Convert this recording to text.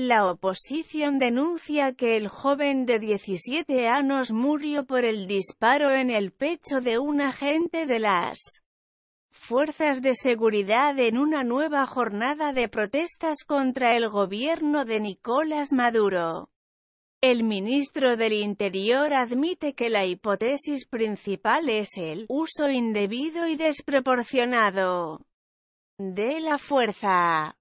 La oposición denuncia que el joven de 17 años murió por el disparo en el pecho de un agente de las fuerzas de seguridad en una nueva jornada de protestas contra el gobierno de Nicolás Maduro. El ministro del Interior admite que la hipótesis principal es el uso indebido y desproporcionado de la fuerza.